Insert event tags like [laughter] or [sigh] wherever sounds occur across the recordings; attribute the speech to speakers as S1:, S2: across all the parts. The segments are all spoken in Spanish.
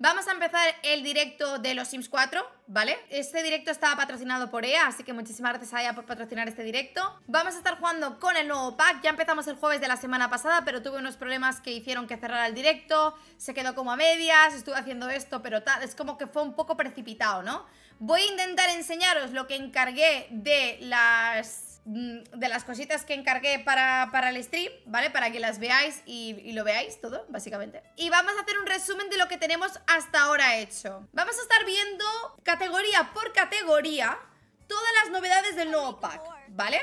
S1: Vamos a empezar el directo de los Sims 4, ¿vale? Este directo estaba patrocinado por EA, así que muchísimas gracias a EA por patrocinar este directo. Vamos a estar jugando con el nuevo pack, ya empezamos el jueves de la semana pasada, pero tuve unos problemas que hicieron que cerrara el directo, se quedó como a medias, estuve haciendo esto, pero tal, es como que fue un poco precipitado, ¿no? Voy a intentar enseñaros lo que encargué de las Mm, de las cositas que encargué para, el stream, ¿vale? Para que las veáis y, y, lo veáis todo, básicamente. Y vamos a hacer un resumen de lo que tenemos hasta ahora hecho. Vamos a estar viendo categoría por categoría todas las novedades del nuevo pack, ¿vale?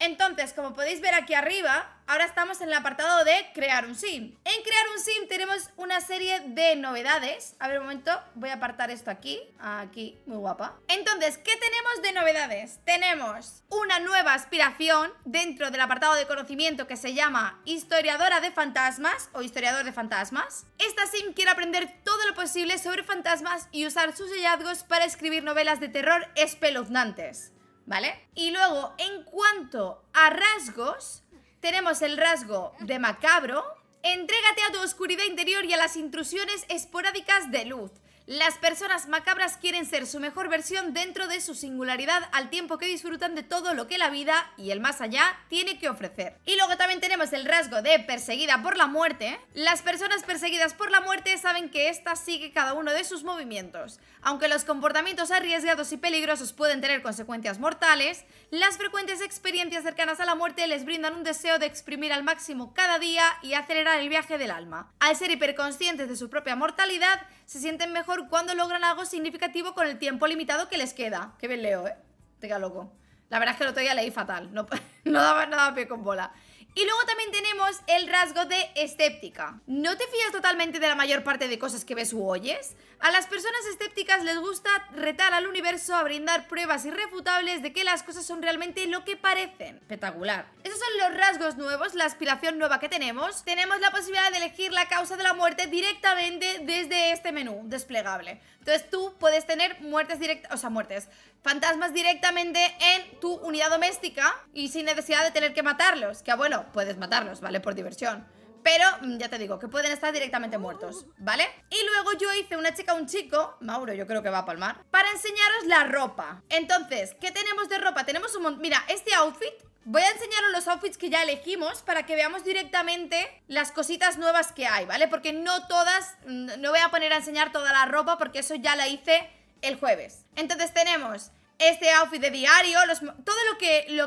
S1: Entonces, como podéis ver aquí arriba, ahora estamos en el apartado de crear un sim. En crear un sim tenemos una serie de novedades. A ver, un momento, voy a apartar esto aquí. Aquí, muy guapa. Entonces, ¿qué tenemos de novedades? Tenemos una nueva aspiración dentro del apartado de conocimiento que se llama historiadora de fantasmas o historiador de fantasmas. Esta sim quiere aprender todo lo posible sobre fantasmas y usar sus hallazgos para escribir novelas de terror espeluznantes. ¿vale? Y luego, en cuanto a rasgos, tenemos el rasgo de macabro, entrégate a tu oscuridad interior y a las intrusiones esporádicas de luz. Las personas macabras quieren ser su mejor versión dentro de su singularidad al tiempo que disfrutan de todo lo que la vida y el más allá tiene que ofrecer. Y luego también tenemos el rasgo de perseguida por la muerte. Las personas perseguidas por la muerte saben que ésta sigue cada uno de sus movimientos. Aunque los comportamientos arriesgados y peligrosos pueden tener consecuencias mortales, las frecuentes experiencias cercanas a la muerte les brindan un deseo de exprimir al máximo cada día y acelerar el viaje del alma. Al ser hiperconscientes de su propia mortalidad, se sienten mejor cuando logran algo significativo con el tiempo limitado que les queda. Qué bien leo, ¿eh? Te loco. La verdad es que lo otro leí fatal. No, [laughs] no daba nada pie con bola. Y luego también tenemos el rasgo de escéptica. ¿No te fías totalmente de la mayor parte de cosas que ves u oyes? A las personas escépticas les gusta retar al universo a brindar pruebas irrefutables de que las cosas son realmente lo que parecen. Espectacular. Esos son los rasgos nuevos, la aspiración nueva que tenemos. Tenemos la posibilidad de elegir la causa de la muerte directamente desde este menú desplegable. Entonces tú puedes tener muertes directas, o sea, muertes, fantasmas directamente en tu unidad doméstica y sin necesidad de tener que matarlos. Que bueno, puedes matarlos, ¿vale? Por diversión. Pero mm, ya te digo, que pueden estar directamente muertos, ¿vale? Y luego yo hice una chica, un chico, Mauro yo creo que va a palmar, para enseñaros la ropa. Entonces, ¿qué tenemos de ropa? Tenemos un montón... Mira, este outfit Voy a enseñaros los outfits que ya elegimos para que veamos directamente las cositas nuevas que hay, ¿vale? Porque no todas, mm, no voy a poner a enseñar toda la ropa porque eso ya la hice el jueves. Entonces tenemos este outfit de diario, todo lo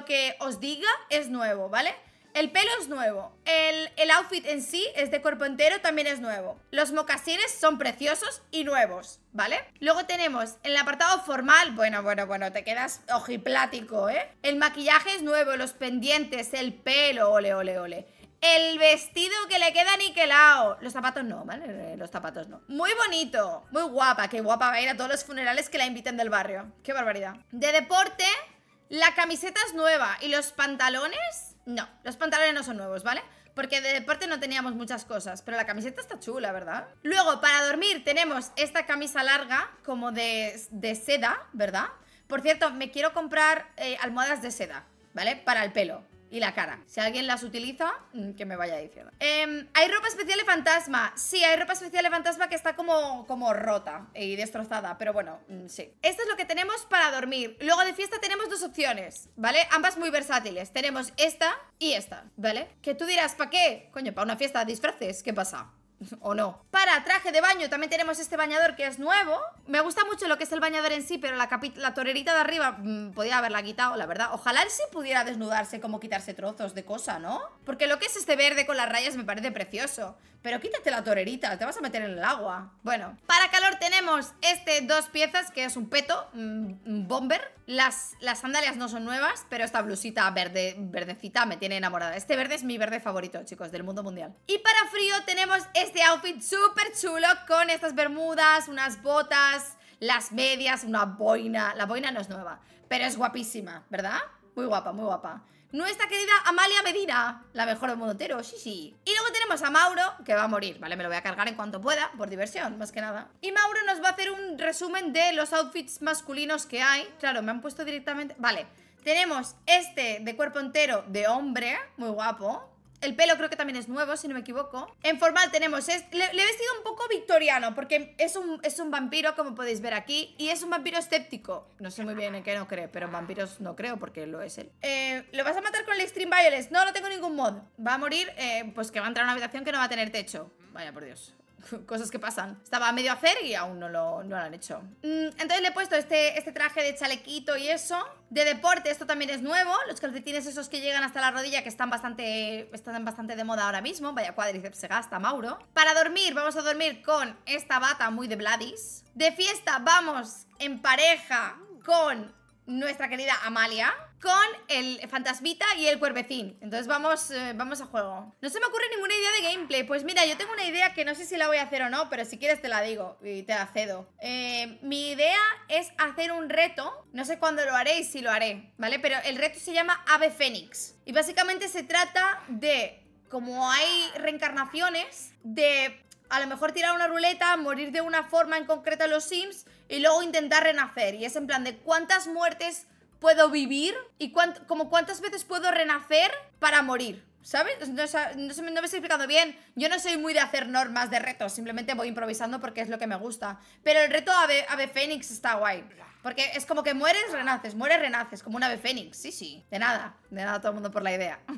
S1: que, os diga es nuevo, ¿vale? El pelo es nuevo, el, el, outfit en sí es de cuerpo entero, también es nuevo. Los mocasines son preciosos y nuevos, ¿vale? Luego tenemos el apartado formal, bueno, bueno, bueno, te quedas ojiplático, ¿eh? El maquillaje es nuevo, los pendientes, el pelo, ole, ole, ole. El vestido que le queda niquelado. Los zapatos no, ¿vale? Eh, los zapatos no. Muy bonito. Muy guapa. Qué guapa va a ir a todos los funerales que la inviten del barrio. Qué barbaridad. De deporte, la camiseta es nueva. ¿Y los pantalones? No, los pantalones no son nuevos, ¿vale? Porque de deporte no teníamos muchas cosas, pero la camiseta está chula, ¿verdad? Luego, para dormir tenemos esta camisa larga, como de, seda, ¿verdad? Por cierto, me quiero comprar eh, almohadas de seda, ¿vale? Para el pelo y la cara. Si alguien las utiliza, mm, que me vaya diciendo. Em, ¿Hay ropa especial de fantasma? Sí, hay ropa especial de fantasma que está como, como rota y destrozada, pero bueno, mm, sí. Esto es lo que tenemos para dormir. Luego de fiesta tenemos dos opciones, ¿vale? Ambas muy versátiles. Tenemos esta y esta, ¿vale? Que tú dirás, ¿para qué? Coño, para una fiesta de disfraces, ¿qué pasa? [laughs] o no. Para traje de baño también tenemos este bañador que es nuevo. Me gusta mucho lo que es el bañador en sí, pero la, torerita de arriba mm, podía haberla quitado, la verdad. Ojalá él sí pudiera desnudarse, como quitarse trozos de cosa, ¿no? Porque lo que es este verde con las rayas me parece precioso. Pero quítate la torerita, te vas a meter en el agua. Bueno, para calor tenemos este dos piezas, que es un peto, mm, un bomber. Las, las sandalias no son nuevas, pero esta blusita verde, verdecita me tiene enamorada. Este verde es mi verde favorito, chicos, del mundo mundial. Y para frío tenemos este este outfit súper chulo con estas bermudas, unas botas, las medias, una boina. La boina no es nueva, pero es guapísima, ¿verdad? Muy guapa, muy guapa. Nuestra querida Amalia Medina, la mejor del mundo entero, sí, sí. Y luego tenemos a Mauro, que va a morir, ¿vale? Me lo voy a cargar en cuanto pueda, por diversión, más que nada. Y Mauro nos va a hacer un resumen de los outfits masculinos que hay. Claro, me han puesto directamente... Vale, tenemos este de cuerpo entero de hombre, muy guapo, el pelo creo que también es nuevo, si no me equivoco. En formal tenemos... Este, le, he vestido un poco victoriano, porque es un, es un vampiro, como podéis ver aquí, y es un vampiro escéptico. No sé muy bien en qué no cree, pero en vampiros no creo, porque lo es él. Eh, ¿Lo vas a matar con el Extreme Violence? No, no tengo ningún mod. Va a morir, eh, pues que va a entrar a una habitación que no va a tener techo. Vaya, por Dios. [laughs] cosas que pasan. Estaba a medio hacer y aún no lo, no han hecho. Mm, entonces le he puesto este, este traje de chalequito y eso. De deporte, esto también es nuevo. Los calcetines esos que llegan hasta la rodilla, que están bastante, están bastante de moda ahora mismo. Vaya cuádriceps se gasta, Mauro. Para dormir, vamos a dormir con esta bata muy de Vladis. De fiesta, vamos en pareja con nuestra querida Amalia con el fantasmita y el cuervecín. Entonces vamos, eh, vamos a juego. No se me ocurre ninguna idea de gameplay. Pues mira, yo tengo una idea que no sé si la voy a hacer o no, pero si quieres te la digo y te la cedo. Eh, mi idea es hacer un reto. No sé cuándo lo haré y si lo haré, ¿vale? Pero el reto se llama Ave Fénix. Y básicamente se trata de, como hay reencarnaciones, de a lo mejor tirar una ruleta, morir de una forma en concreta los Sims y luego intentar renacer. Y es en plan de cuántas muertes puedo vivir y como cuántas veces puedo renacer para morir. ¿Sabes? No, no, me estoy explicando bien. Yo no soy muy de hacer normas de retos, simplemente voy improvisando porque es lo que me gusta. Pero el reto ave, ave Fénix está guay. Porque es como que mueres, renaces, mueres, renaces, como un ave Fénix. Sí, sí, de nada, de nada todo el mundo por la idea. [laughs]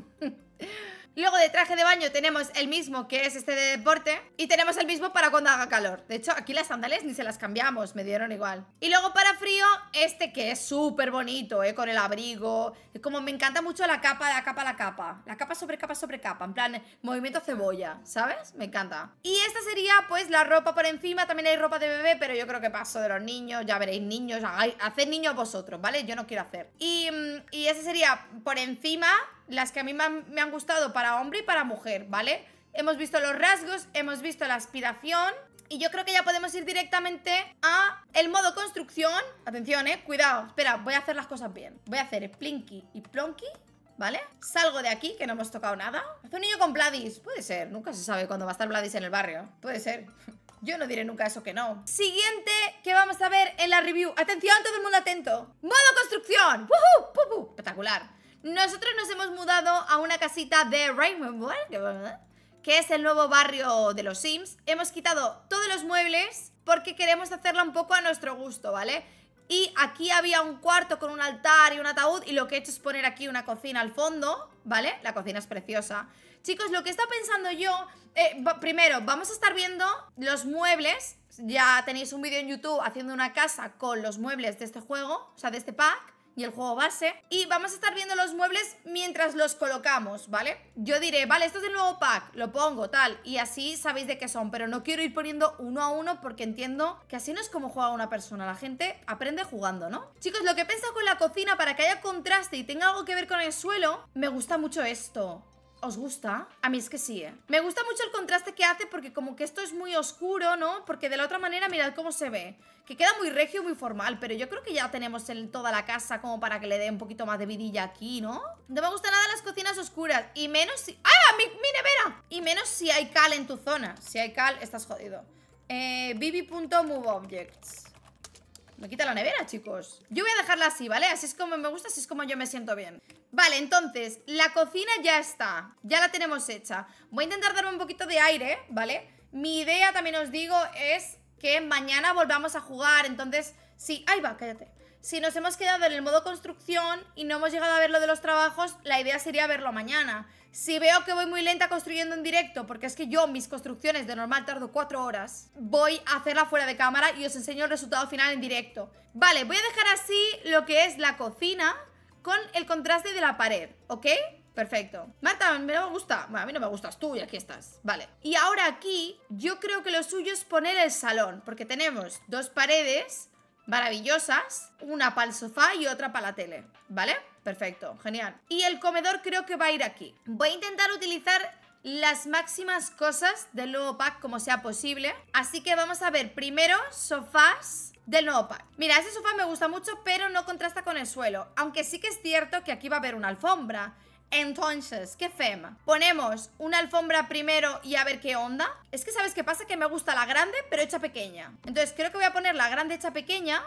S1: Luego de traje de baño tenemos el mismo que es este de deporte y tenemos el mismo para cuando haga calor. De hecho, aquí las sandales ni se las cambiamos, me dieron igual. Y luego para frío, este que es súper bonito, ¿eh? con el abrigo. Como me encanta mucho la capa, la capa, la capa. La capa sobre capa sobre capa, en plan movimiento cebolla, ¿sabes? Me encanta. Y esta sería pues la ropa por encima, también hay ropa de bebé, pero yo creo que paso de los niños, ya veréis niños, haced niños vosotros, ¿vale? Yo no quiero hacer. Y, mm, y esa sería por encima las que a mí me han, gustado para hombre y para mujer, ¿vale? Hemos visto los rasgos, hemos visto la aspiración, y yo creo que ya podemos ir directamente a el modo construcción. Atención, eh, cuidado. Espera, voy a hacer las cosas bien. Voy a hacer Splinky y plonky, ¿vale? Salgo de aquí, que no hemos tocado nada. Hace un niño con Vladis. Puede ser, nunca se sabe cuándo va a estar Vladis en el barrio. Puede ser. [laughs] Yo no diré nunca eso que no. Siguiente que vamos a ver en la review. Atención, todo el mundo atento. Modo construcción. ¡Woohoo! ¡Pupu! Espectacular. Nosotros nos hemos mudado a una casita de Rainbow, que es el nuevo barrio de los Sims. Hemos quitado todos los muebles porque queremos hacerla un poco a nuestro gusto, ¿vale? Y aquí había un cuarto con un altar y un ataúd y lo que he hecho es poner aquí una cocina al fondo, ¿vale? La cocina es preciosa. Chicos, lo que está pensando yo, eh, primero, vamos a estar viendo los muebles. Ya tenéis un vídeo en YouTube haciendo una casa con los muebles de este juego, o sea, de este pack y el juego base. Y vamos a estar viendo los muebles mientras los colocamos, ¿vale? Yo diré, vale, esto es el nuevo pack, lo pongo, tal, y así sabéis de qué son, pero no quiero ir poniendo uno a uno porque entiendo que así no es como juega una persona, la gente aprende jugando, ¿no? Chicos, lo que he pensado con la cocina para que haya contraste y tenga algo que ver con el suelo, me gusta mucho esto. ¿Os gusta? A mí es que sí, ¿eh? Me gusta mucho el contraste que hace porque como que esto es muy oscuro, ¿no? Porque de la otra manera mirad cómo se ve. Que queda muy regio, muy formal, pero yo creo que ya tenemos en toda la casa como para que le dé un poquito más de vidilla aquí, ¿no? No me gustan nada las cocinas oscuras y menos si... ¡Ah! ¡Mi, mi nevera! Y menos si hay cal en tu zona. Si hay cal, estás jodido. Eh, bb.moveobjects me quita la nevera, chicos Yo voy a dejarla así, ¿vale? Así es como me gusta, así es como yo me siento bien Vale, entonces, la cocina ya está Ya la tenemos hecha Voy a intentar darme un poquito de aire, ¿vale? Mi idea, también os digo, es que mañana volvamos a jugar Entonces, sí, ahí va, cállate si nos hemos quedado en el modo construcción y no hemos llegado a ver lo de los trabajos, la idea sería verlo mañana. Si veo que voy muy lenta construyendo en directo, porque es que yo mis construcciones de normal tardo cuatro horas, voy a hacerla fuera de cámara y os enseño el resultado final en directo. Vale, voy a dejar así lo que es la cocina con el contraste de la pared, ¿ok? Perfecto. Marta, a mí no me gusta. Bueno, a mí no me gustas tú y aquí estás. Vale. Y ahora aquí, yo creo que lo suyo es poner el salón, porque tenemos dos paredes maravillosas, una para el sofá y otra para la tele, ¿vale? Perfecto, genial. Y el comedor creo que va a ir aquí. Voy a intentar utilizar las máximas cosas del nuevo pack como sea posible. Así que vamos a ver primero sofás del nuevo pack. Mira, ese sofá me gusta mucho, pero no contrasta con el suelo. Aunque sí que es cierto que aquí va a haber una alfombra. Entonces, ¿qué fem? Ponemos una alfombra primero y a ver qué onda. Es que ¿sabes qué pasa? Que me gusta la grande, pero hecha pequeña. Entonces creo que voy a poner la grande hecha pequeña.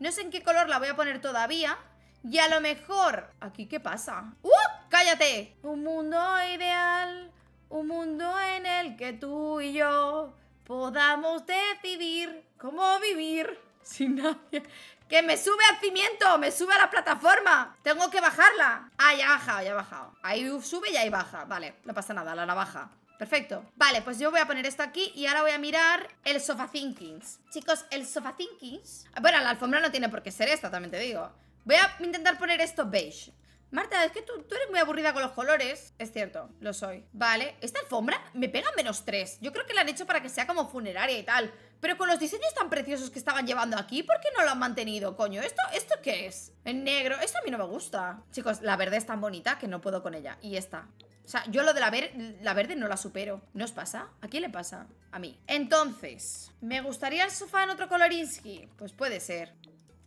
S1: No sé en qué color la voy a poner todavía. Y a lo mejor... ¿Aquí qué pasa? ¡Uh! ¡Cállate! Un mundo ideal, un mundo en el que tú y yo podamos decidir cómo vivir sin nadie. ¡Que me sube al cimiento! ¡Me sube a la plataforma! ¡Tengo que bajarla! Ah, ya ha bajado, ya ha bajado Ahí sube y ahí baja Vale, no pasa nada, la baja Perfecto. Vale, pues yo voy a poner esto aquí y ahora voy a mirar el Sofa Thinkings. Chicos, el Sofa Thinkings... Bueno, la alfombra no tiene por qué ser esta, también te digo. Voy a intentar poner esto beige. Marta, es que tú, eres muy aburrida con los colores. Es cierto, lo soy. Vale, esta alfombra me pega menos tres. Yo creo que la han hecho para que sea como funeraria y tal. Pero con los diseños tan preciosos que estaban llevando aquí, ¿por qué no lo han mantenido, coño? ¿Esto, esto qué es? En negro, esto a mí no me gusta. Chicos, la verde es tan bonita que no puedo con ella. Y esta. O sea, yo lo de la, ver la verde no la supero. ¿No os pasa? ¿A quién le pasa? A mí. Entonces, ¿me gustaría el sofá en otro color, Inski? Pues puede ser.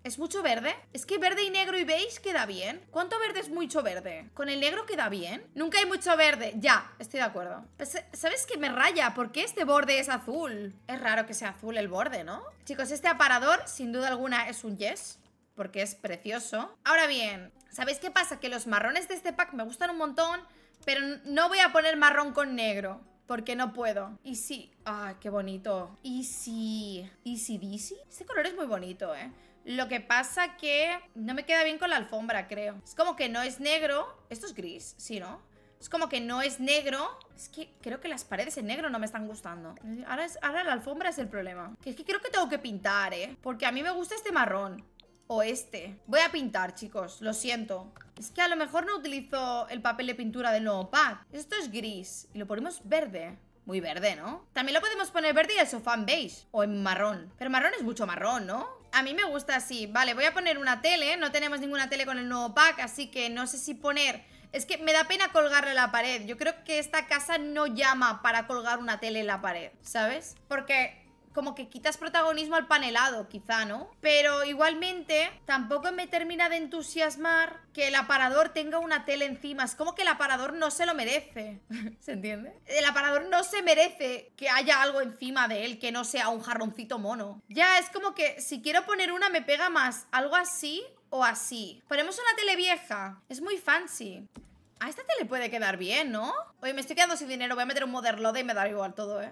S1: ¿Es mucho verde? Es que verde y negro y beige queda bien. ¿Cuánto verde es mucho verde? ¿Con el negro queda bien? Nunca hay mucho verde. Ya, estoy de acuerdo. Pues, ¿Sabes qué me raya? ¿Por qué este borde es azul? Es raro que sea azul el borde, ¿no? Chicos, este aparador, sin duda alguna, es un yes. Porque es precioso. Ahora bien, ¿sabéis qué pasa? Que los marrones de este pack me gustan un montón. Pero no voy a poner marrón con negro. Porque no puedo. Y sí. ¡Ah, qué bonito! Y sí. y si Este color es muy bonito, ¿eh? Lo que pasa que no me queda bien con la alfombra, creo. Es como que no es negro. Esto es gris, ¿sí, no? Es como que no es negro. Es que creo que las paredes en negro no me están gustando. Ahora, es, ahora la alfombra es el problema. Que es que creo que tengo que pintar, ¿eh? Porque a mí me gusta este marrón. O este. Voy a pintar, chicos. Lo siento. Es que a lo mejor no utilizo el papel de pintura del nuevo pack. Esto es gris. Y lo ponemos verde. Muy verde, ¿no? También lo podemos poner verde y el fan beige. O en marrón. Pero marrón es mucho marrón, ¿no? A mí me gusta así. Vale, voy a poner una tele. ¿eh? No tenemos ninguna tele con el nuevo pack, así que no sé si poner... Es que me da pena colgarle la pared. Yo creo que esta casa no llama para colgar una tele en la pared, ¿sabes? Porque como que quitas protagonismo al panelado, quizá, ¿no? Pero igualmente, tampoco me termina de entusiasmar que el aparador tenga una tele encima. Es como que el aparador no se lo merece. [laughs] ¿Se entiende? El aparador no se merece que haya algo encima de él que no sea un jarroncito mono. Ya, es como que si quiero poner una me pega más algo así o así. Ponemos una tele vieja. Es muy fancy. A esta tele puede quedar bien, ¿no? Oye, me estoy quedando sin dinero. Voy a meter un moderlode y me da igual todo, ¿eh?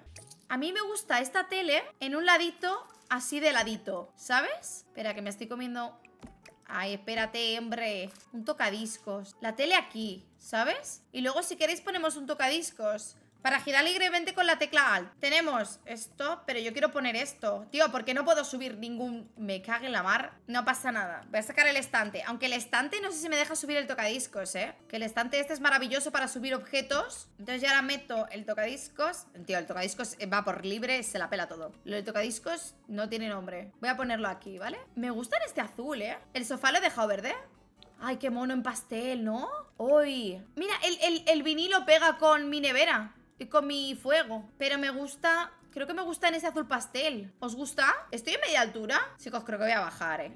S1: A mí me gusta esta tele en un ladito, así de ladito, ¿sabes? Espera, que me estoy comiendo... Ay, espérate, hombre. Un tocadiscos. La tele aquí, ¿sabes? Y luego si queréis ponemos un tocadiscos para girar libremente con la tecla Alt. Tenemos esto, pero yo quiero poner esto. Tío, porque no puedo subir ningún... Me cague en la mar. No pasa nada. Voy a sacar el estante. Aunque el estante no sé si me deja subir el tocadiscos, ¿eh? Que el estante este es maravilloso para subir objetos. Entonces ya ahora meto el tocadiscos. Tío, el tocadiscos va por libre, se la pela todo. Lo del tocadiscos no tiene nombre. Voy a ponerlo aquí, ¿vale? Me en este azul, ¿eh? El sofá lo he dejado verde. Ay, qué mono en pastel, ¿no? Uy. Mira, el, el vinilo pega con mi nevera. Y con mi fuego. Pero me gusta... Creo que me gusta en ese azul pastel. ¿Os gusta? ¿Estoy en media altura? Chicos, creo que voy a bajar, ¿eh?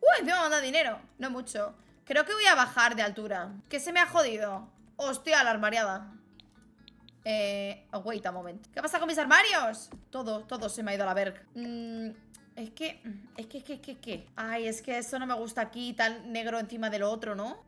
S1: ¡Uy! Me ha mandado dinero. No mucho. Creo que voy a bajar de altura. ¿Qué se me ha jodido? Hostia, la armariada. Eh... wait a moment. ¿Qué pasa con mis armarios? Todo, todo se me ha ido a la verga. Mmm... Es que, es que, es que, es que, Ay, es que eso no me gusta aquí, tan negro encima del otro, ¿no?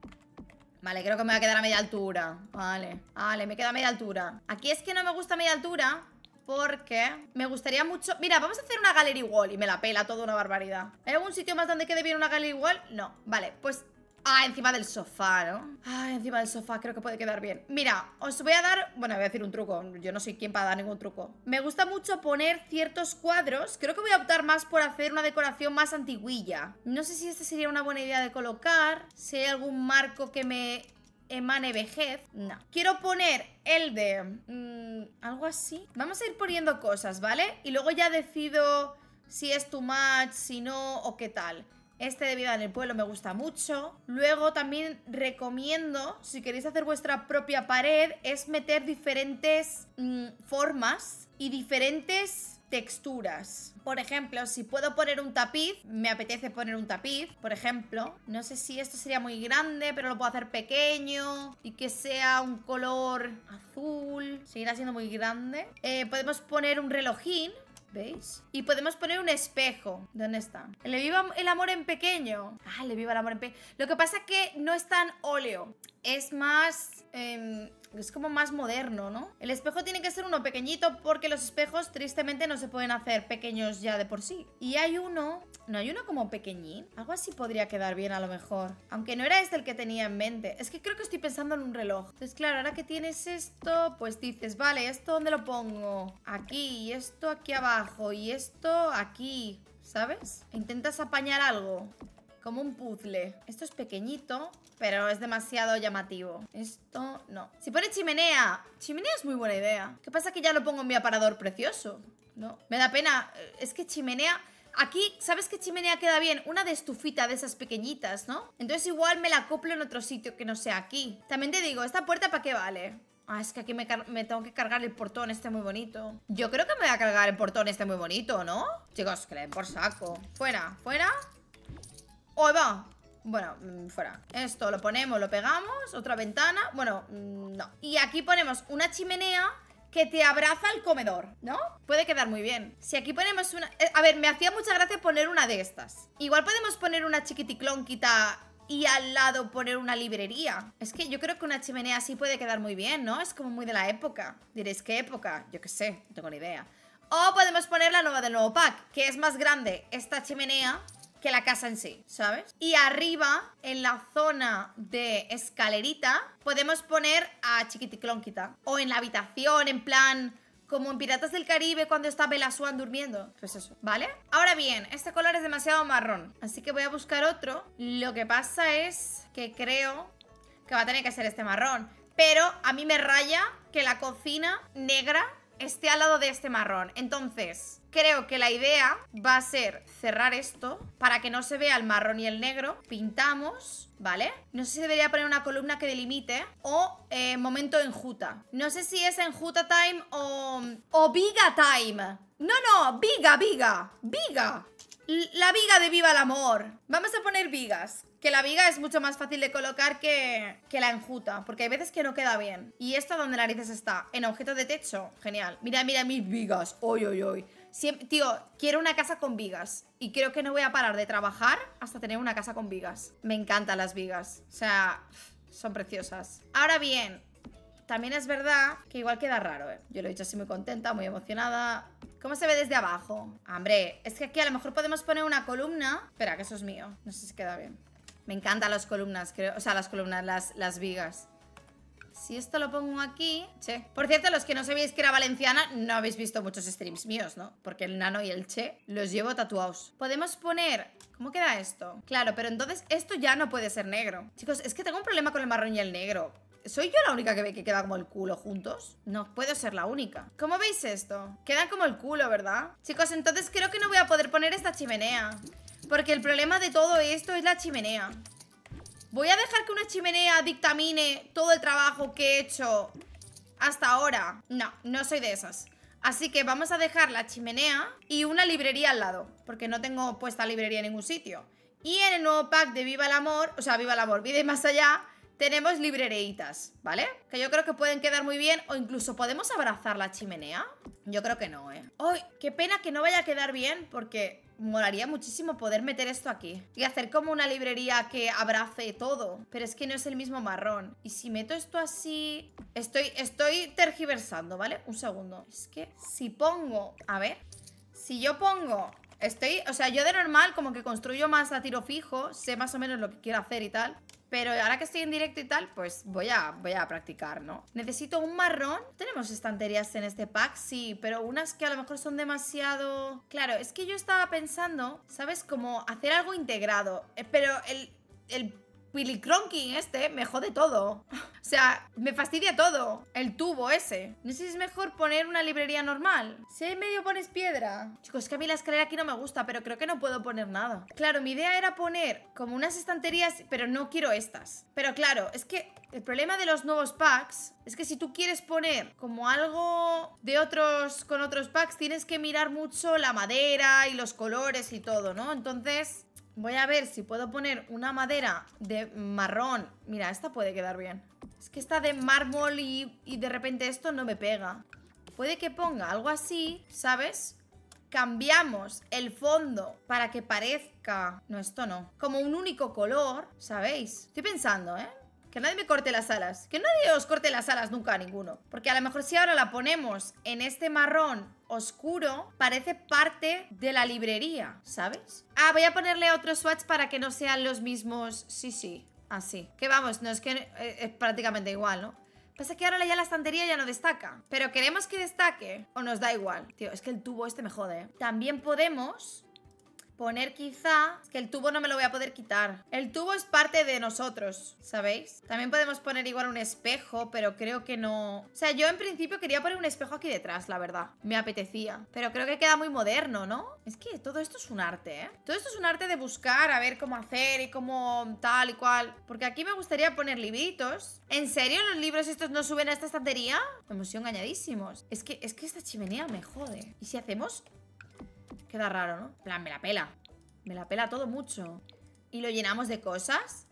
S1: Vale, creo que me voy a quedar a media altura Vale, vale, me queda a media altura Aquí es que no me gusta media altura porque me gustaría mucho... Mira, vamos a hacer una gallery wall y me la pela toda una barbaridad. ¿Hay algún sitio más donde quede bien una gallery wall? No. Vale, pues Ah, encima del sofá, ¿no? Ah, encima del sofá, creo que puede quedar bien Mira, os voy a dar, bueno, voy a decir un truco Yo no soy quien para dar ningún truco Me gusta mucho poner ciertos cuadros Creo que voy a optar más por hacer una decoración más antiguilla No sé si esta sería una buena idea de colocar Si hay algún marco que me emane vejez No Quiero poner el de... Mm, algo así Vamos a ir poniendo cosas, ¿vale? Y luego ya decido si es too much, si no o qué tal este de Vida en el Pueblo me gusta mucho. Luego también recomiendo, si queréis hacer vuestra propia pared, es meter diferentes mm, formas y diferentes texturas. Por ejemplo, si puedo poner un tapiz, me apetece poner un tapiz, por ejemplo. No sé si esto sería muy grande, pero lo puedo hacer pequeño y que sea un color azul. Seguirá siendo muy grande. Eh, podemos poner un relojín ¿Veis? Y podemos poner un espejo. ¿Dónde está? Le viva el amor en pequeño. Ah, le viva el amor en pequeño. Lo que pasa que no es tan óleo. Es más... Em, es como más moderno, ¿no? El espejo tiene que ser uno pequeñito porque los espejos tristemente no se pueden hacer pequeños ya de por sí. Y hay uno, no hay uno como pequeñín, algo así podría quedar bien a lo mejor. Aunque no era este el que tenía en mente, es que creo que estoy pensando en un reloj. Entonces claro, ahora que tienes esto, pues dices, vale, ¿esto dónde lo pongo? Aquí, y esto aquí abajo, y esto aquí, ¿sabes? E intentas apañar algo como un puzzle. Esto es pequeñito, pero es demasiado llamativo. Esto no. Si pone chimenea. Chimenea es muy buena idea. ¿Qué pasa que ya lo pongo en mi aparador precioso? No. Me da pena. Eh, es que chimenea... Aquí, ¿sabes qué chimenea queda bien? Una de estufita de esas pequeñitas, ¿no? Entonces igual me la acoplo en otro sitio que no sea aquí. También te digo, ¿esta puerta para qué vale? Ah, es que aquí me, tengo que cargar el portón este muy bonito. Yo creo que me voy a cargar el portón este muy bonito, ¿no? Chicos, creen por saco. Fuera, fuera ¡Oh, va! Bueno, mm, fuera Esto lo ponemos, lo pegamos Otra ventana, bueno, mm, no Y aquí ponemos una chimenea que te abraza el comedor, ¿no? Puede quedar muy bien. Si aquí ponemos una... Eh, a ver, me hacía mucha gracia poner una de estas. Igual podemos poner una chiquiticlonquita y al lado poner una librería. Es que yo creo que una chimenea así puede quedar muy bien, ¿no? Es como muy de la época. Diréis, ¿qué época? Yo qué sé, no tengo ni idea. O podemos poner la nueva del nuevo pack, que es más grande esta chimenea que la casa en sí, ¿sabes? Y arriba, en la zona de escalerita, podemos poner a Chiquiticlonquita. O en la habitación, en plan... Como en Piratas del Caribe cuando está Belasuan durmiendo. Pues eso, ¿vale? Ahora bien, este color es demasiado marrón. Así que voy a buscar otro. Lo que pasa es que creo que va a tener que ser este marrón. Pero a mí me raya que la cocina negra esté al lado de este marrón. Entonces, creo que la idea va a ser cerrar esto para que no se vea el marrón y el negro. Pintamos, ¿vale? No sé si debería poner una columna que delimite o eh, momento momento juta. No sé si es en juta time o, o viga time. No, no, viga, viga, viga. La viga de Viva el Amor. Vamos a poner vigas. Que la viga es mucho más fácil de colocar que, que la enjuta. Porque hay veces que no queda bien. ¿Y esto donde narices está? En objeto de techo. Genial. Mira, mira mis vigas. Oy, oy, oy. tío, quiero una casa con vigas. Y creo que no voy a parar de trabajar hasta tener una casa con vigas. Me encantan las vigas. O sea, son preciosas. Ahora bien, también es verdad que igual queda raro, ¿eh? Yo lo he dicho así muy contenta, muy emocionada. ¿Cómo se ve desde abajo? Ah, hombre, es que aquí a lo mejor podemos poner una columna. Espera, que eso es mío. No sé si queda bien. Me encantan las columnas, creo. O sea, las columnas, las, las vigas. Si esto lo pongo aquí... Che. Por cierto, los que no sabéis que era valenciana, no habéis visto muchos streams míos, ¿no? Porque el nano y el che los llevo tatuados. Podemos poner... ¿Cómo queda esto? Claro, pero entonces esto ya no puede ser negro. Chicos, es que tengo un problema con el marrón y el negro. ¿Soy yo la única que ve que queda como el culo juntos? No puedo ser la única. ¿Cómo veis esto? Queda como el culo, ¿verdad? Chicos, entonces creo que no voy a poder poner esta chimenea. Porque el problema de todo esto es la chimenea. Voy a dejar que una chimenea dictamine todo el trabajo que he hecho hasta ahora. No, no soy de esas. Así que vamos a dejar la chimenea y una librería al lado, porque no tengo puesta librería en ningún sitio. Y en el nuevo pack de Viva el Amor, o sea, Viva el Amor, Vida y Más Allá, tenemos librereitas, ¿vale? Que yo creo que pueden quedar muy bien o incluso podemos abrazar la chimenea. Yo creo que no, ¿eh? ¡Ay! Qué pena que no vaya a quedar bien porque molaría muchísimo poder meter esto aquí y hacer como una librería que abrace todo, pero es que no es el mismo marrón. Y si meto esto así, estoy, estoy tergiversando, ¿vale? Un segundo. Es que si pongo, a ver, si yo pongo Estoy, o sea, yo de normal como que construyo más a tiro fijo, sé más o menos lo que quiero hacer y tal. Pero ahora que estoy en directo y tal, pues voy a, voy a practicar, ¿no? Necesito un marrón. Tenemos estanterías en este pack, sí, pero unas que a lo mejor son demasiado... Claro, es que yo estaba pensando, ¿sabes? Como hacer algo integrado. Eh, pero el, el Billy Cronky este me jode todo. o sea, me fastidia todo. El tubo ese. No sé si es mejor poner una librería normal. Si en medio pones piedra. Chicos, es que a mí la escalera aquí no me gusta, pero creo que no puedo poner nada. Claro, mi idea era poner como unas estanterías, pero no quiero estas. Pero claro, es que el problema de los nuevos packs es que si tú quieres poner como algo de otros con otros packs, tienes que mirar mucho la madera y los colores y todo, ¿no? Entonces, Voy a ver si puedo poner una madera de marrón. Mira, esta puede quedar bien. Es que está de mármol y, y de repente esto no me pega. Puede que ponga algo así, ¿sabes? cambiamos el fondo para que parezca... No, esto no. Como un único color, ¿sabéis? Estoy pensando, ¿eh? Que nadie me corte las alas. Que nadie os corte las alas nunca a ninguno. Porque a lo mejor si ahora la ponemos en este marrón oscuro, parece parte de la librería, ¿sabes? Ah, voy a ponerle otro swatch para que no sean los mismos... Sí, sí, así. Que vamos, no es que... Eh, es prácticamente igual, ¿no? Pasa que ahora ya la estantería ya no destaca. Pero queremos que destaque o nos da igual. Tío, es que el tubo este me jode. ¿eh? También podemos poner quizá que el tubo no me lo voy a poder quitar. El tubo es parte de nosotros, ¿sabéis? También podemos poner igual un espejo, pero creo que no... O sea, yo en principio quería poner un espejo aquí detrás, la verdad. Me apetecía. Pero creo que queda muy moderno, ¿no? Es que todo esto es un arte, ¿eh? Todo esto es un arte de buscar, a ver cómo hacer y cómo tal y cual. Porque aquí me gustaría poner libritos. ¿En serio los libros estos no suben a esta estantería? Hemos sido engañadísimos. Es que, es que esta chimenea me jode. ¿Y si hacemos Queda raro, ¿no? plan, me la pela. Me la pela todo mucho. Y lo llenamos de cosas.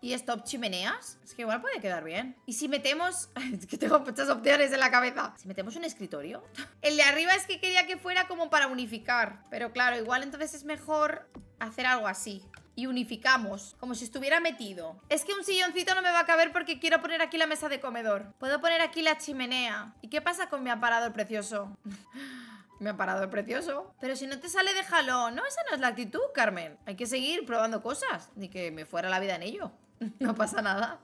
S1: Y stop chimeneas. Es que igual puede quedar bien. Y si metemos... [laughs] es que tengo muchas opciones en la cabeza. Si metemos un escritorio. [laughs] el de arriba es que quería que fuera como para unificar. Pero claro, igual entonces es mejor hacer algo así. Y unificamos, como si estuviera metido. Es que un silloncito no me va a caber porque quiero poner aquí la mesa de comedor. Puedo poner aquí la chimenea. ¿Y qué pasa con mi aparador precioso? [laughs] Me ha parado el precioso. Pero si no te sale, déjalo. No, esa no es la actitud, Carmen. Hay que seguir probando cosas. Ni que me fuera la vida en ello. [laughs] no pasa nada.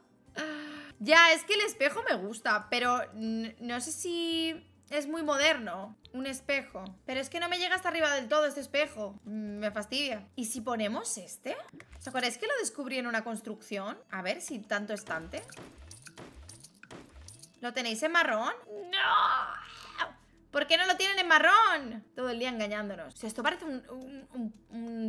S1: Ya, es que el espejo me gusta, pero no sé si es muy moderno. Un espejo. Pero es que no me llega hasta arriba del todo este espejo. Mm, me fastidia. ¿Y si ponemos este? ¿Os acordáis que lo descubrí en una construcción? A ver si tanto estante. ¿Lo tenéis en marrón? ¡No! ¿Por qué no lo tiene? marrón! Todo el día engañándonos. O esto parece un,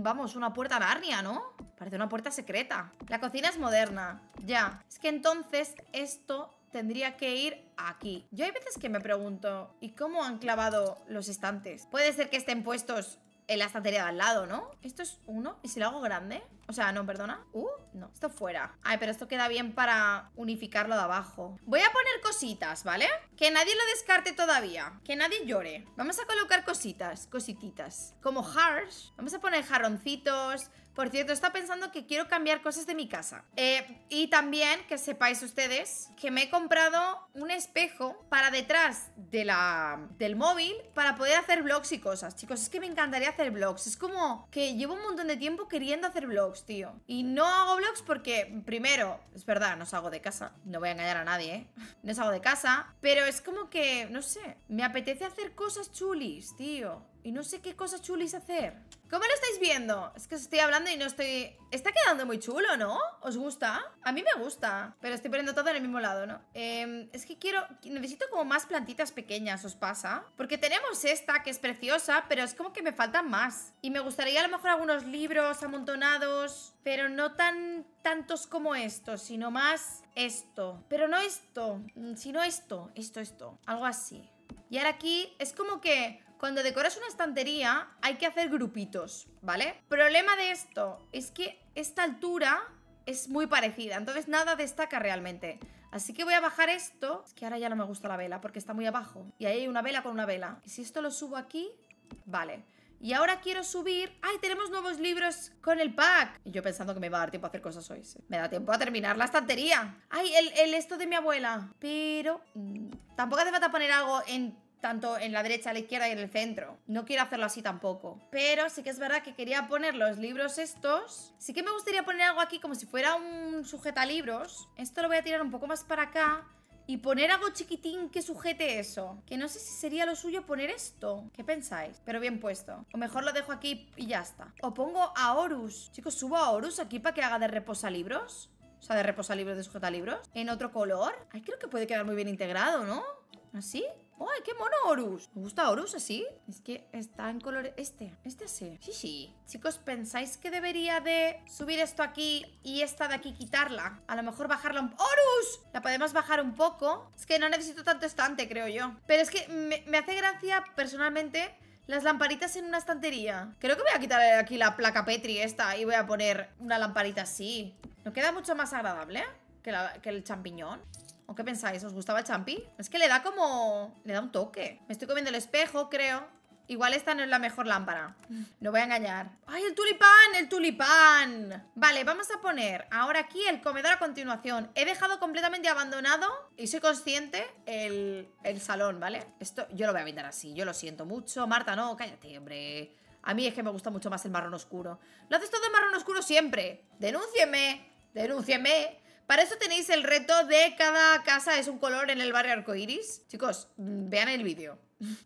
S1: Vamos, una puerta Narnia, ¿no? Parece una puerta secreta. La cocina es moderna. Ya. Es que entonces esto tendría que ir aquí. Yo hay veces que me pregunto, ¿y cómo han clavado los estantes? Puede ser que estén puestos en la de al lado, ¿no? Esto es uno. ¿Y si lo hago grande? O sea, no, perdona. Uh, no. Esto fuera. Ay, pero esto queda bien para unificarlo de abajo. Voy a poner cositas, ¿vale? Que nadie lo descarte todavía. Que nadie llore. Vamos a colocar cositas, cosititas. Como harsh. Vamos a poner jarroncitos, por cierto, está pensando que quiero cambiar cosas de mi casa. Eh, y también que sepáis ustedes que me he comprado un espejo para detrás de la, del móvil para poder hacer vlogs y cosas. Chicos, es que me encantaría hacer vlogs. Es como que llevo un montón de tiempo queriendo hacer vlogs, tío. Y no hago vlogs porque, primero, es verdad, no salgo de casa. No voy a engañar a nadie, ¿eh? No salgo de casa. Pero es como que, no sé, me apetece hacer cosas chulis, tío. Y no sé qué cosa chulis hacer. ¿Cómo lo estáis viendo? Es que os estoy hablando y no estoy... Está quedando muy chulo, ¿no? ¿Os gusta? A mí me gusta. Pero estoy poniendo todo en el mismo lado, ¿no? Em, es que quiero... Necesito como más plantitas pequeñas, ¿os pasa? Porque tenemos esta, que es preciosa, pero es como que me faltan más. Y me gustaría a lo mejor algunos libros amontonados, pero no tan tantos como estos, sino más esto. Pero no esto, mm, sino esto, esto, esto. Algo así. Y ahora aquí es como que cuando decoras una estantería hay que hacer grupitos, ¿vale? Problema de esto es que esta altura es muy parecida, entonces nada destaca realmente. Así que voy a bajar esto. Es que ahora ya no me gusta la vela porque está muy abajo. Y ahí hay una vela con una vela. Y si esto lo subo aquí, vale. Y ahora quiero subir... ¡Ay, tenemos nuevos libros con el pack! Y yo pensando que me va a dar tiempo a hacer cosas hoy. Me da tiempo a terminar la estantería. ¡Ay, el, esto de mi abuela! Pero... Mm, tampoco hace falta poner algo en tanto en la derecha, la izquierda y en el centro. No quiero hacerlo así tampoco. Pero sí que es verdad que quería poner los libros estos. Sí que me gustaría poner algo aquí como si fuera un sujetalibros. Esto lo voy a tirar un poco más para acá. Y poner algo chiquitín que sujete eso. Que no sé si sería lo suyo poner esto. ¿Qué pensáis? Pero bien puesto. O mejor lo dejo aquí y ya está. O pongo a Horus. Chicos, subo a Horus aquí para que haga de reposalibros. O sea, de reposalibros, de sujetalibros. En otro color. Ay, creo que puede quedar muy bien integrado, ¿no? ¿Así? ¡Ay, qué mono Horus! ¿Me gusta Horus así? Es que está en color este. Este así. Sí, sí. Chicos, ¿pensáis que debería de subir esto aquí y esta de aquí quitarla? A lo mejor bajarla un... ¡Horus! La podemos bajar un poco. Es que no necesito tanto estante, creo yo. Pero es que me, hace gracia personalmente... Las lamparitas en una estantería Creo que voy a quitar aquí la placa Petri esta Y voy a poner una lamparita así ¿No queda mucho más agradable que, que el champiñón? ¿O qué pensáis? ¿Os gustaba el champi? Es que le da como... Le da un toque. Me estoy comiendo el espejo, creo. Igual esta no es la mejor lámpara. No voy a engañar. ¡Ay, el tulipán! ¡El tulipán! Vale, vamos a poner ahora aquí el comedor a continuación. He dejado completamente abandonado y soy consciente el, el salón, ¿vale? Esto yo lo voy a pintar así. Yo lo siento mucho. Marta, no, cállate, hombre. A mí es que me gusta mucho más el marrón oscuro. Lo haces todo en marrón oscuro siempre. Denúncieme. Denúncieme. Para eso tenéis el reto de cada casa es un color en el barrio arcoiris. Chicos, vean el vídeo.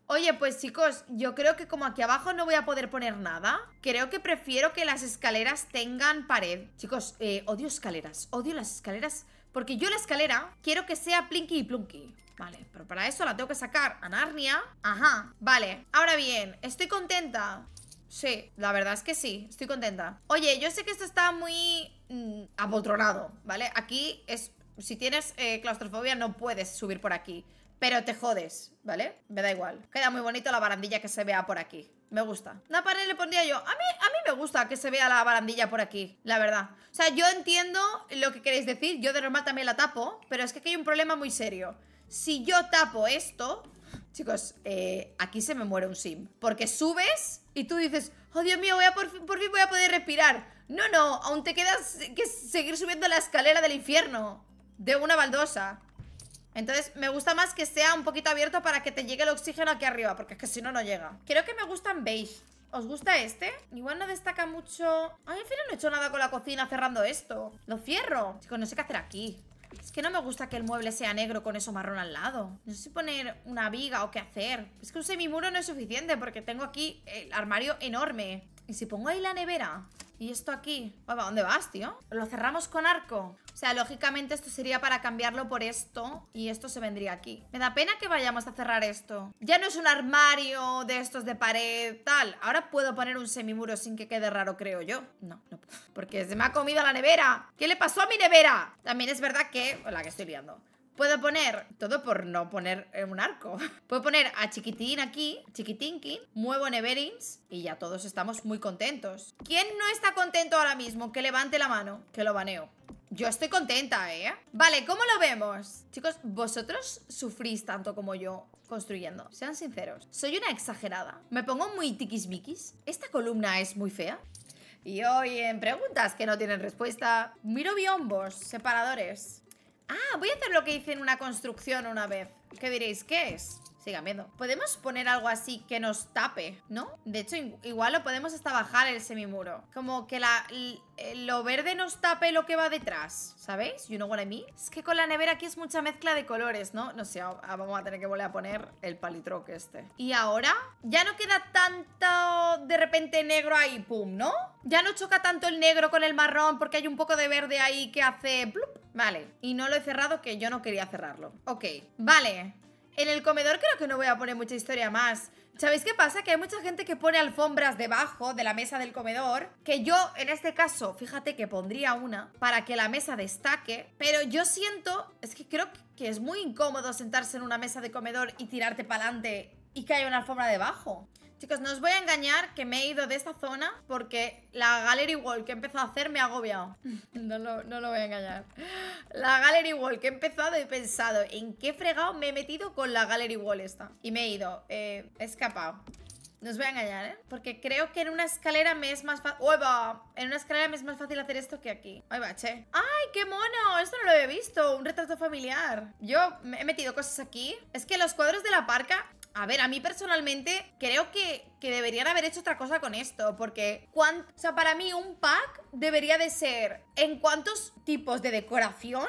S1: Oye, pues chicos, yo creo que como aquí abajo no voy a poder poner nada Creo que prefiero que las escaleras tengan pared Chicos, eh, odio escaleras, odio las escaleras Porque yo la escalera quiero que sea plinky y plunky Vale, pero para eso la tengo que sacar a Narnia Ajá, vale Ahora bien, estoy contenta Sí, la verdad es que sí, estoy contenta. Oye, yo sé que esto está muy mmm, ¿vale? Aquí es, si tienes eh, claustrofobia no puedes subir por aquí, pero te jodes, ¿vale? Me da igual. Queda muy bonito la barandilla que se vea por aquí. Me gusta. Una pared le pondría yo. A mí, a mí me gusta que se vea la barandilla por aquí, la verdad. O sea, yo entiendo lo que queréis decir. Yo de normal también la tapo, pero es que aquí hay un problema muy serio. Si yo tapo esto, Chicos, eh, aquí se me muere un sim. Porque subes y tú dices, oh Dios mío, voy a por, fin, voy a poder respirar. No, no, aún te quedas que seguir subiendo la escalera del infierno. De una baldosa. Entonces me gusta más que sea un poquito abierto para que te llegue el oxígeno aquí arriba. Porque es que si no, no llega. Creo que me gustan beige. ¿Os gusta este? Igual no destaca mucho... Ay, al final no he hecho nada con la cocina cerrando esto. Lo cierro. Chicos, no sé qué hacer aquí. Es que no me gusta que el mueble sea negro con eso marrón al lado. No sé si poner una viga o qué hacer. Es que un semimuro no es suficiente porque tengo aquí el armario enorme. ¿Y si pongo ahí la nevera? ¿Y esto aquí? ¿Para dónde vas, tío? ¿Lo cerramos con arco? O sea, lógicamente esto sería para cambiarlo por esto y esto se vendría aquí. Me da pena que vayamos a cerrar esto. Ya no es un armario de estos de pared, tal. Ahora puedo poner un semimuro sin que quede raro, creo yo. No, no puedo. Porque se me ha comido la nevera. ¿Qué le pasó a mi nevera? También es verdad que... Hola, que estoy liando. Puedo poner, todo por no poner eh, un arco. [laughs] Puedo poner a Chiquitín aquí, Chiquitinkin, muevo Neverins y ya todos estamos muy contentos. ¿Quién no está contento ahora mismo? Que levante la mano, que lo baneo. Yo estoy contenta, ¿eh? Vale, ¿cómo lo vemos? Chicos, vosotros sufrís tanto como yo construyendo. Sean sinceros. Soy una exagerada. Me pongo muy tiquismiquis. Esta columna es muy fea. Y hoy en preguntas que no tienen respuesta, miro biombos, separadores. Ah, voy a hacer lo que hice en una construcción una vez ¿Qué diréis? ¿Qué es? Sí, ¿no? Podemos poner algo así que nos tape, ¿no? De hecho, igual lo podemos hasta bajar el semimuro. Como que eh, lo verde nos tape lo que va detrás, ¿sabéis? You know what I mean? Es que con la nevera aquí es mucha mezcla de colores, ¿no? No sé, vamos a tener que volver a poner el palitroque este. Y ahora ya no queda tanto de repente negro ahí, pum, ¿no? Ya no choca tanto el negro con el marrón porque hay un poco de verde ahí que hace... Vale, y no lo he cerrado que yo no quería cerrarlo. Ok, vale, en el comedor creo que no voy a poner mucha historia más. ¿Sabéis qué pasa? Que hay mucha gente que pone alfombras debajo de la mesa del comedor. Que yo, en este caso, fíjate que pondría una para que la mesa destaque. Pero yo siento, es que creo que es muy incómodo sentarse en una mesa de comedor y tirarte para adelante y que haya una alfombra debajo. Chicos, no os voy a engañar que me he ido de esta zona porque la Gallery Wall que he empezado a hacer me ha agobiado. [laughs] no, lo, no lo voy a engañar. La Gallery Wall que he empezado he pensado en qué fregado me he metido con la Gallery Wall esta. Y me he ido, eh, he escapado. No os voy a engañar, ¿eh? Porque creo que en una escalera me es más fácil... En una escalera me es más fácil hacer esto que aquí. ¡Ay, va, ¡Ay, qué mono! Esto no lo había visto. Un retrato familiar. Yo me he metido cosas aquí. Es que los cuadros de la parca a ver, a mí personalmente creo que, deberían haber hecho otra cosa con esto, porque o sea, para mí un pack debería de ser en cuántos tipos de decoración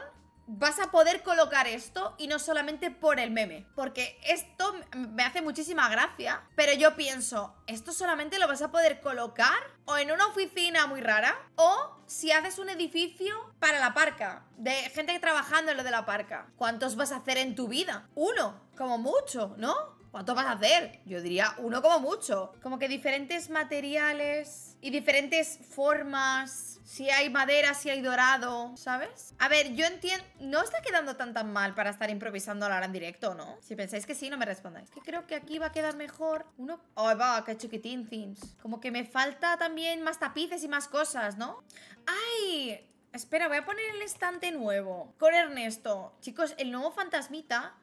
S1: vas a poder colocar esto y no solamente por el meme. Porque esto me hace muchísima gracia, pero yo pienso, ¿esto solamente lo vas a poder colocar o en una oficina muy rara o si haces un edificio para la parca, de gente trabajando en lo de la parca? ¿Cuántos vas a hacer en tu vida? Uno, como mucho, ¿no? ¿Cuánto vas a hacer? Yo diría uno como mucho. Como que diferentes materiales y diferentes formas. Si hay madera, si hay dorado, ¿sabes? A ver, yo entiendo... No está quedando tan tan mal para estar improvisando ahora en directo, ¿no? Si pensáis que sí, no me respondáis. Que creo que aquí va a quedar mejor uno... ¡Ay, va! ¡Qué chiquitín, things. Como que me falta también más tapices y más cosas, ¿no? ¡Ay! Espera, voy a poner el estante nuevo Con Ernesto Chicos, el nuevo fantasmita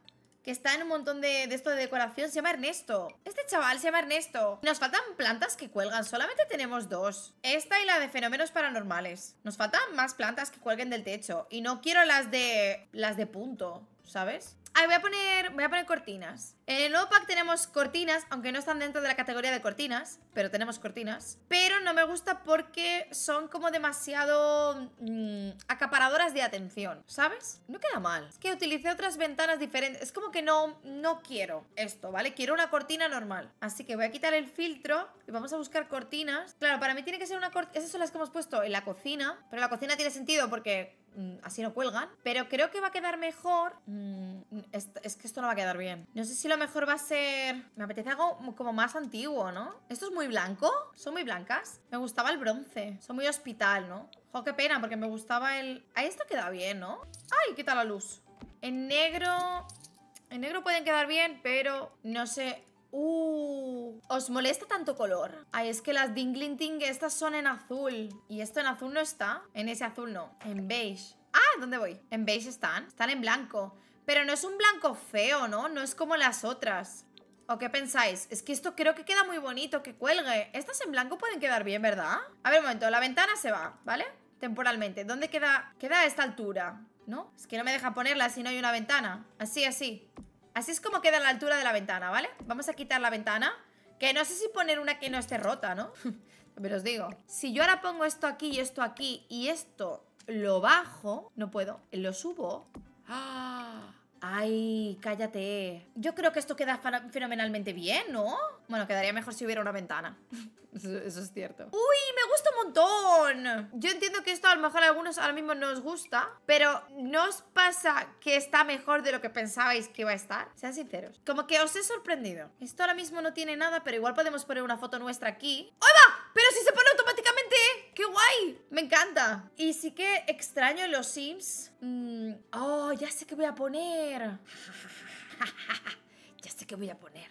S1: que está en un montón de, de, esto de decoración, se llama Ernesto. Este chaval se llama Ernesto. Nos faltan plantas que cuelgan, solamente tenemos dos. Esta y la de fenómenos paranormales. Nos faltan más plantas que cuelguen del techo. Y no quiero las de... las de punto, ¿sabes? Ahí voy a poner, voy a poner cortinas. En el tenemos cortinas, aunque no están dentro de la categoría de cortinas, pero tenemos cortinas. Pero no me gusta porque son como demasiado mm, acaparadoras de atención, ¿sabes? No queda mal. Es que utilicé otras ventanas diferentes. Es como que no, no quiero esto, ¿vale? Quiero una cortina normal. Así que voy a quitar el filtro y vamos a buscar cortinas. Claro, para mí tiene que ser una cortina... Esas son las que hemos puesto en la cocina, pero la cocina tiene sentido porque Mm, así no cuelgan. Pero creo que va a quedar mejor. Mm, es, que esto no va a quedar bien. No sé si lo mejor va a ser. Me apetece algo como más antiguo, ¿no? ¿Esto es muy blanco? ¿Son muy blancas? Me gustaba el bronce. Son muy hospital, ¿no? Oh, qué pena, porque me gustaba el... A esto queda bien, ¿no? ¡Ay, quita la luz! En negro... En negro pueden quedar bien, pero no sé... ¡Uh! ¿Os molesta tanto color? Ay, es que las Dinglinting estas son en azul. Y esto en azul no está. En ese azul no. En beige. Ah, ¿dónde voy? En beige están. Están en blanco. Pero no es un blanco feo, ¿no? No es como las otras. ¿O qué pensáis? Es que esto creo que queda muy bonito, que cuelgue. Estas en blanco pueden quedar bien, ¿verdad? A ver, un momento. La ventana se va, ¿vale? Temporalmente. ¿Dónde queda? Queda a esta altura, ¿no? Es que no me deja ponerla si no hay una ventana. Así, así. Así es como queda la altura de la ventana, ¿vale? Vamos a quitar la ventana Que no sé si poner una que no esté rota, ¿no? [laughs] Me os digo Si yo ahora pongo esto aquí y esto aquí Y esto lo bajo No puedo Lo subo ¡Ah! Ay, cállate. Yo creo que esto queda fenomenalmente bien, ¿no? Bueno, quedaría mejor si hubiera una ventana. [laughs] eso, es cierto. ¡Uy! ¡Me gusta un montón! Yo entiendo que esto a lo mejor a algunos ahora mismo no os gusta, pero ¿no os pasa que está mejor de lo que pensabais que iba a estar? Sean sinceros. Como que os he sorprendido. Esto ahora mismo no tiene nada, pero igual podemos poner una foto nuestra aquí. ¡Oiga! ¡Pero si se pone ¡Qué guay! Me encanta. Y sí que extraño los Sims. Mm, oh, ya sé qué voy a poner. [laughs] ya sé qué voy a poner.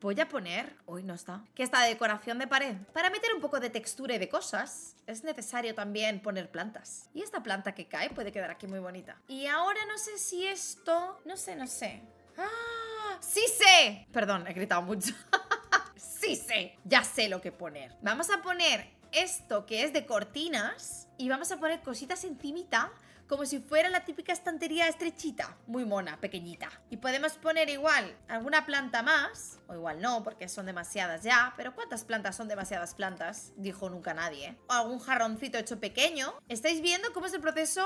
S1: Voy a poner... Hoy no está. Que está decoración de pared. Para meter un poco de textura y de cosas, es necesario también poner plantas. Y esta planta que cae puede quedar aquí muy bonita. Y ahora no sé si esto... No sé, no sé. ¡Ah! ¡Sí sé! Perdón, he gritado mucho. [laughs] ¡Sí sé! Ya sé lo que poner. Vamos a poner esto que es de cortinas y vamos a poner cositas encimita como si fuera la típica estantería estrechita, muy mona, pequeñita. Y podemos poner igual alguna planta más, o igual no, porque son demasiadas ya, pero ¿cuántas plantas son demasiadas plantas? Dijo nunca nadie. O algún jarroncito hecho pequeño. ¿Estáis viendo cómo es el proceso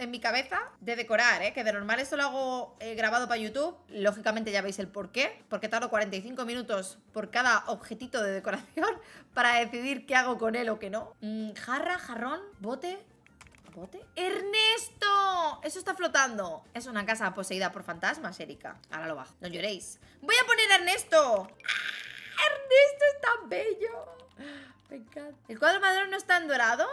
S1: en mi cabeza de decorar, ¿eh? que de normal esto lo hago eh, grabado para YouTube. Lógicamente ya veis el por qué, porque tardo 45 minutos por cada objetito de decoración [laughs] para decidir qué hago con él o qué no. Mm, jarra, jarrón, bote, ¿Bote? ¡Ernesto! Eso está flotando. Es una casa poseída por fantasmas, Erika. Ahora lo bajo. No lloréis. ¡Voy a poner a ¡Ah! Ernesto! es tan bello! Me encanta. ¿El cuadro madrón no está en dorado?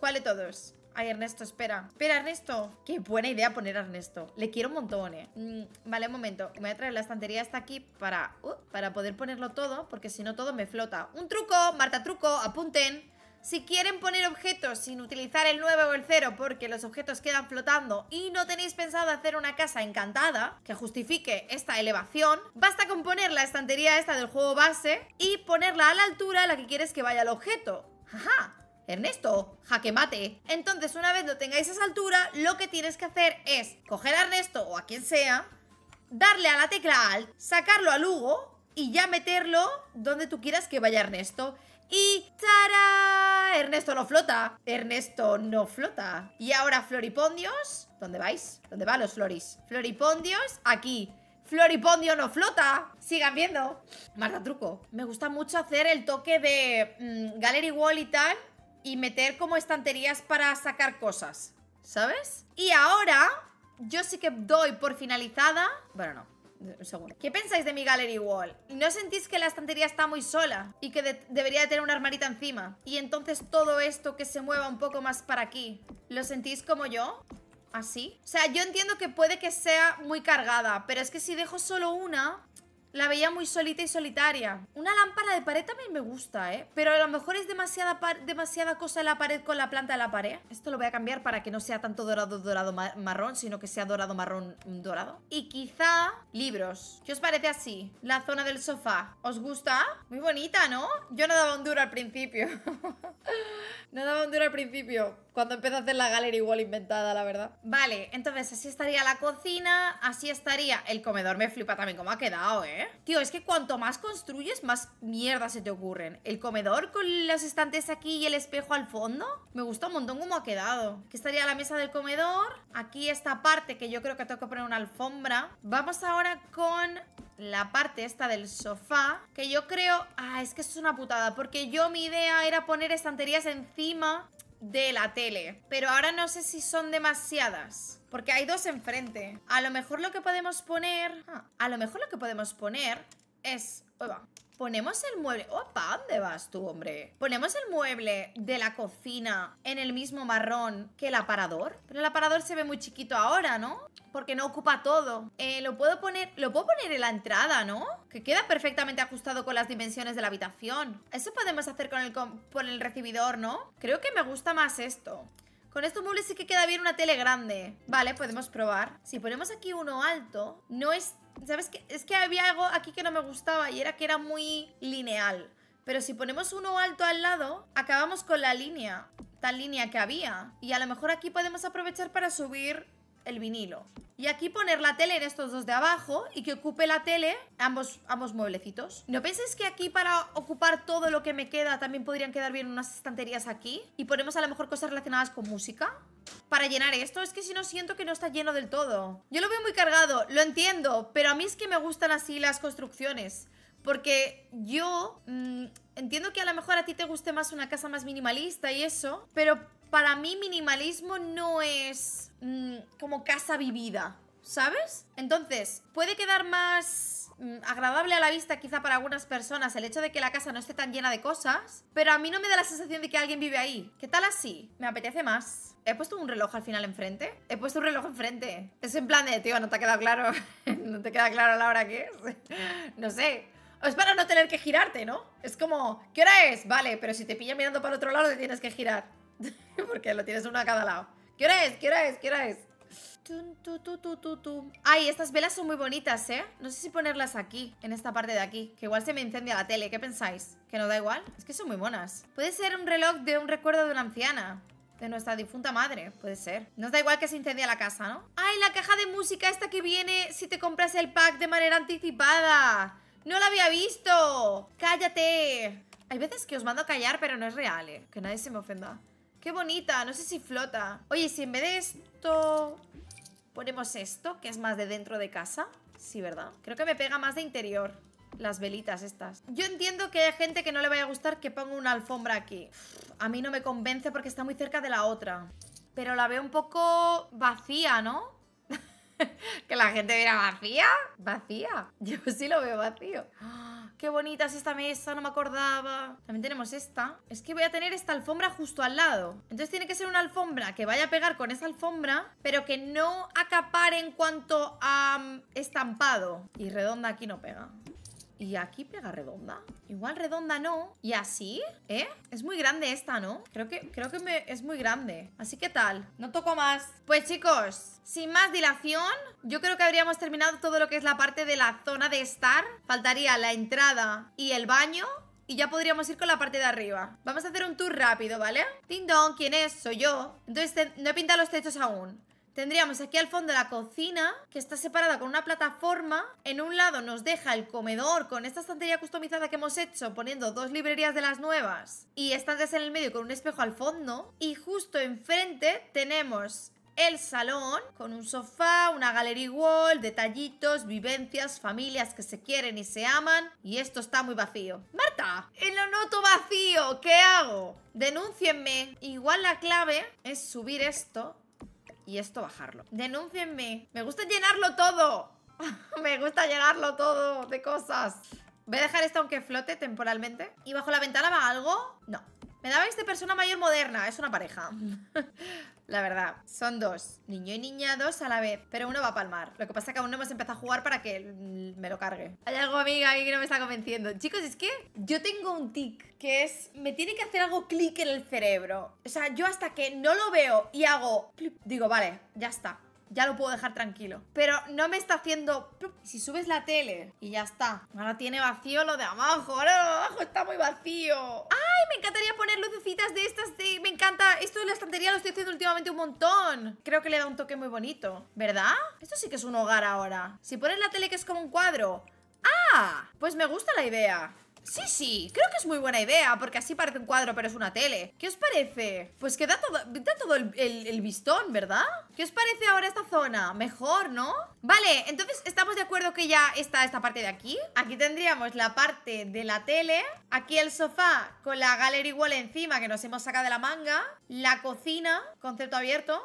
S1: ¿Cuál de todos? Ay, Ernesto, espera. Espera, Ernesto. Qué buena idea poner a Ernesto. Le quiero un montón, eh. Mm, vale, un momento. Me voy a traer la estantería hasta aquí para, uh, para poder ponerlo todo, porque si no todo me flota. Un truco, Marta, truco, apunten. Si quieren poner objetos sin utilizar el 9 o el 0 porque los objetos quedan flotando y no tenéis pensado hacer una casa encantada que justifique esta elevación, basta con poner la estantería esta del juego base y ponerla a la altura a la que quieres que vaya el objeto. ¡Ajá! Ernesto, jaque mate. Entonces, una vez lo tengáis a esa altura, lo que tienes que hacer es coger a Ernesto o a quien sea, darle a la tecla Alt, sacarlo a Lugo y ya meterlo donde tú quieras que vaya Ernesto. Y ¡tara! Ernesto no flota. Ernesto no flota. Y ahora Floripondios. ¿Dónde vais? ¿Dónde van los floris? Floripondios, aquí. Floripondio no flota. Sigan viendo. Marta truco. Me gusta mucho hacer el toque de mm, Gallery Wall y tal y meter como estanterías para sacar cosas, ¿sabes? Y ahora yo sí que doy por finalizada... Bueno, no, un segundo. ¿Qué pensáis de mi gallery wall? ¿No sentís que la estantería está muy sola? Y que debería de tener una armarita encima. Y entonces todo esto que se mueva un poco más para aquí, ¿lo sentís como yo? ¿Así? O sea, yo entiendo que puede que sea muy cargada, pero es que si dejo solo una, la veía muy solita y solitaria. Una lámpara de pared también me gusta, ¿eh? Pero a lo mejor es demasiada, demasiada cosa en la pared con la planta de la pared. Esto lo voy a cambiar para que no sea tanto dorado, dorado, marrón, sino que sea dorado, marrón, mm, dorado. Y quizá libros. ¿Qué os parece así? La zona del sofá. ¿Os gusta? Muy bonita, ¿no? Yo no daba un duro al principio. [laughs] no daba un duro al principio cuando empieza a hacer la galería igual inventada, la verdad. Vale, entonces así estaría la cocina, así estaría el comedor. Me flipa también cómo ha quedado, ¿eh? Tío, es que cuanto más construyes, más mierda se te ocurren. El comedor con los estantes aquí y el espejo al fondo. Me gusta un montón cómo ha quedado. Aquí estaría la mesa del comedor. Aquí esta parte que yo creo que tengo que poner una alfombra. Vamos ahora con la parte esta del sofá, que yo creo... Ah, es que esto es una putada, porque yo mi idea era poner estanterías encima de la tele. Pero ahora no sé si son demasiadas. Porque hay dos enfrente. A lo mejor lo que podemos poner... Ah, a lo mejor lo que podemos poner es... Ponemos el mueble... ¡Opa! ¿Dónde vas tú, hombre? Ponemos el mueble de la cocina en el mismo marrón que el aparador. Pero el aparador se ve muy chiquito ahora, ¿no? Porque no ocupa todo. Eh, lo puedo poner... Lo puedo poner en la entrada, ¿no? Que queda perfectamente ajustado con las dimensiones de la habitación. Eso podemos hacer con el, con el recibidor, ¿no? Creo que me gusta más esto. Con estos muebles sí que queda bien una tele grande. Vale, podemos probar. Si ponemos aquí uno alto, no es... ¿Sabes qué? Es que había algo aquí que no me gustaba y era que era muy lineal. Pero si ponemos uno alto al lado, acabamos con la línea, tan línea que había. Y a lo mejor aquí podemos aprovechar para subir el vinilo. Y aquí poner la tele en estos dos de abajo y que ocupe la tele ambos, ambos mueblecitos. ¿No pensáis que aquí para ocupar todo lo que me queda también podrían quedar bien unas estanterías aquí? Y ponemos a lo mejor cosas relacionadas con música. Para llenar esto, es que si no siento que no está lleno del todo. Yo lo veo muy cargado, lo entiendo, pero a mí es que me gustan así las construcciones. Porque yo mm, entiendo que a lo mejor a ti te guste más una casa más minimalista y eso, pero para mí minimalismo no es mm, como casa vivida, ¿sabes? Entonces, puede quedar más mm, agradable a la vista quizá para algunas personas el hecho de que la casa no esté tan llena de cosas, pero a mí no me da la sensación de que alguien vive ahí. ¿Qué tal así? Me apetece más. ¿He puesto un reloj al final enfrente? He puesto un reloj enfrente. Es en plan de, tío, no te ha quedado claro. [laughs] no te queda claro la hora que es. [laughs] no sé. Es para no tener que girarte, ¿no? Es como, ¿qué hora es? Vale, pero si te pilla mirando para otro lado, te tienes que girar. [laughs] Porque lo tienes uno a cada lado. ¿Qué hora es? ¿Qué hora es? ¿Qué hora es? Ay, estas velas son muy bonitas, ¿eh? No sé si ponerlas aquí, en esta parte de aquí Que igual se me incendia la tele, ¿qué pensáis? ¿Que no da igual? Es que son muy monas Puede ser un reloj de un recuerdo de una anciana de nuestra difunta madre, puede ser Nos da igual que se incendie la casa, ¿no? ¡Ay, la caja de música esta que viene si te compras el pack de manera anticipada! ¡No la había visto! ¡Cállate! Hay veces que os mando a callar, pero no es real, ¿eh? Que nadie se me ofenda Qué bonita, no sé si flota Oye, si en vez de esto Ponemos esto, que es más de dentro de casa Sí, ¿verdad? Creo que me pega más de interior las velitas estas Yo entiendo que hay gente que no le vaya a gustar que ponga una alfombra aquí A mí no me convence porque está muy cerca de la otra Pero la veo un poco vacía, ¿no? [laughs] que la gente viera ¿vacía? ¿Vacía? Yo sí lo veo vacío ¡Ah! qué bonita es esta mesa, no me acordaba. También tenemos esta. Es que voy a tener esta alfombra justo al lado. Entonces tiene que ser una alfombra que vaya a pegar con esa alfombra, pero que no acapare en cuanto a mm, estampado. Y redonda aquí no pega. Y aquí pega redonda. Igual redonda no. Y así, ¿eh? Es muy grande esta, ¿no? Creo que, creo que me, es muy grande. Así que tal. No toco más. Pues chicos, sin más dilación, yo creo que habríamos terminado todo lo que es la parte de la zona de estar. Faltaría la entrada y el baño. Y ya podríamos ir con la parte de arriba Vamos a hacer un tour rápido, ¿vale? Ding ¿quién es? Soy yo Entonces no he pintado los techos aún tendríamos aquí al fondo la cocina, que está separada con una plataforma. En un lado nos deja el comedor con esta estantería customizada que hemos hecho, poniendo dos librerías de las nuevas y estantes en el medio con un espejo al fondo. Y justo enfrente tenemos el salón con un sofá, una gallery wall, detallitos, vivencias, familias que se quieren y se aman. Y esto está muy vacío. ¡Marta! ¡Lo noto vacío! ¿Qué hago? Denúncienme. Igual la clave es subir esto y esto bajarlo. Denúncienme. Me gusta llenarlo todo. [laughs] Me gusta llenarlo todo de cosas. Voy a dejar esto aunque flote temporalmente. ¿Y bajo la ventana va algo? No. Me dabais de este persona mayor moderna, es una pareja. [laughs] la verdad, son dos, niño y niña, dos a la vez, pero uno va a palmar. Lo que pasa es que aún no hemos empezado a jugar para que mm, me lo cargue. Hay algo, amiga, ahí que no me está convenciendo. Chicos, es que yo tengo un tic, que es, me tiene que hacer algo clic en el cerebro. O sea, yo hasta que no lo veo y hago, digo, vale, ya está ya lo puedo dejar tranquilo. Pero no me está haciendo... Si subes la tele y ya está. Ahora tiene vacío lo de abajo. Ahora lo de abajo está muy vacío. ¡Ay! Me encantaría poner lucecitas de estas. Me encanta. Esto de la estantería lo estoy haciendo últimamente un montón. Creo que le da un toque muy bonito. ¿Verdad? Esto sí que es un hogar ahora. Si pones la tele que es como un cuadro... ¡Ah! Pues me gusta la idea. Sí, sí, creo que es muy buena idea, porque así parece un cuadro, pero es una tele. ¿Qué os parece? Pues que da todo, el, el, ¿verdad? ¿Qué os parece ahora esta zona? Mejor, ¿no? Vale, entonces estamos de acuerdo que ya está esta parte de aquí. Aquí tendríamos la parte de la tele. Aquí el sofá con la gallery wall encima que nos hemos sacado de la manga. La cocina, concepto abierto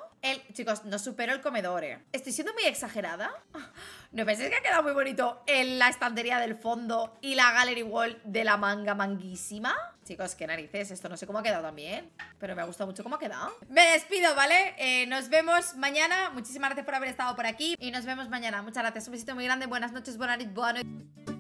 S1: chicos, no supero el comedor, ¿eh? ¿Estoy siendo muy exagerada? [gasps] ¿No penséis que ha quedado muy bonito en la estantería del fondo y la gallery wall de la manga manguísima? Chicos, qué narices, esto no sé cómo ha quedado también Pero me ha gustado mucho cómo ha quedado Me despido, ¿vale? Eh, nos vemos mañana Muchísimas gracias por haber estado por aquí Y nos vemos mañana, muchas gracias, un besito muy grande Buenas noches, buenas noches, buenas noches